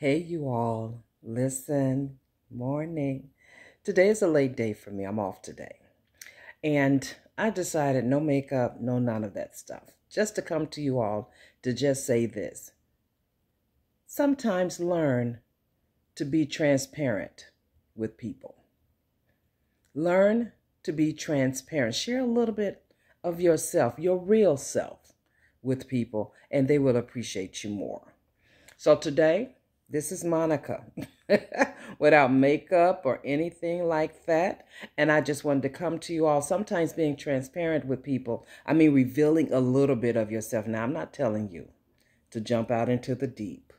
Hey, you all. Listen, morning. Today is a late day for me. I'm off today. And I decided no makeup, no none of that stuff. Just to come to you all to just say this. Sometimes learn to be transparent with people. Learn to be transparent. Share a little bit of yourself, your real self, with people, and they will appreciate you more. So today, this is Monica without makeup or anything like that. And I just wanted to come to you all, sometimes being transparent with people. I mean, revealing a little bit of yourself. Now, I'm not telling you to jump out into the deep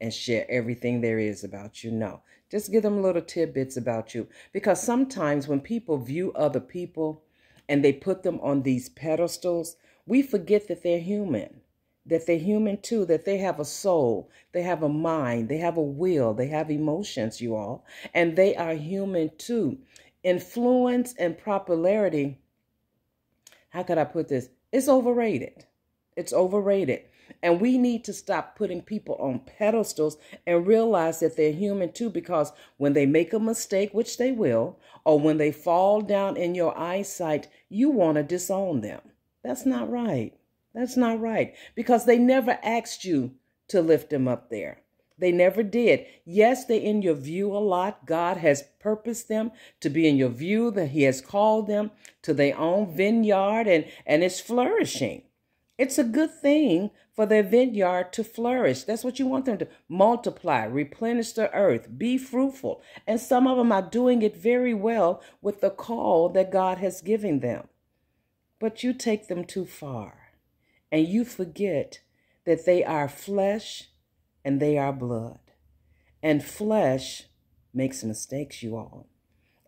and share everything there is about you. No, just give them little tidbits about you. Because sometimes when people view other people and they put them on these pedestals, we forget that they're human that they're human too, that they have a soul, they have a mind, they have a will, they have emotions, you all, and they are human too. Influence and popularity, how could I put this? It's overrated. It's overrated. And we need to stop putting people on pedestals and realize that they're human too, because when they make a mistake, which they will, or when they fall down in your eyesight, you want to disown them. That's not right. That's not right because they never asked you to lift them up there. They never did. Yes, they're in your view a lot. God has purposed them to be in your view, that He has called them to their own vineyard, and, and it's flourishing. It's a good thing for their vineyard to flourish. That's what you want them to multiply, replenish the earth, be fruitful. And some of them are doing it very well with the call that God has given them. But you take them too far and you forget that they are flesh and they are blood. And flesh makes mistakes, you all.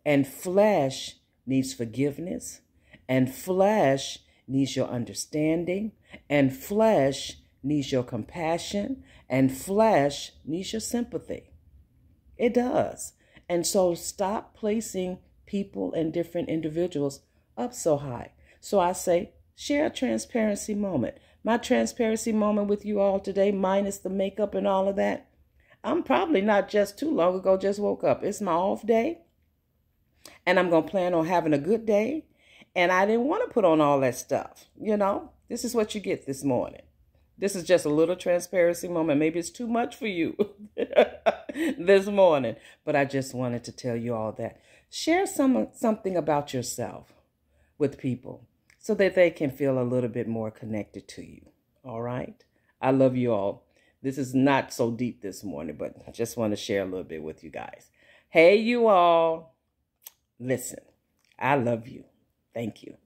And flesh needs forgiveness. And flesh needs your understanding. And flesh needs your compassion. And flesh needs your sympathy. It does. And so stop placing people and different individuals up so high. So I say, Share a transparency moment. My transparency moment with you all today, minus the makeup and all of that. I'm probably not just too long ago, just woke up. It's my off day, and I'm going to plan on having a good day. And I didn't want to put on all that stuff. You know, this is what you get this morning. This is just a little transparency moment. Maybe it's too much for you this morning, but I just wanted to tell you all that. Share some something about yourself with people so that they can feel a little bit more connected to you. All right. I love you all. This is not so deep this morning, but I just want to share a little bit with you guys. Hey, you all. Listen, I love you. Thank you.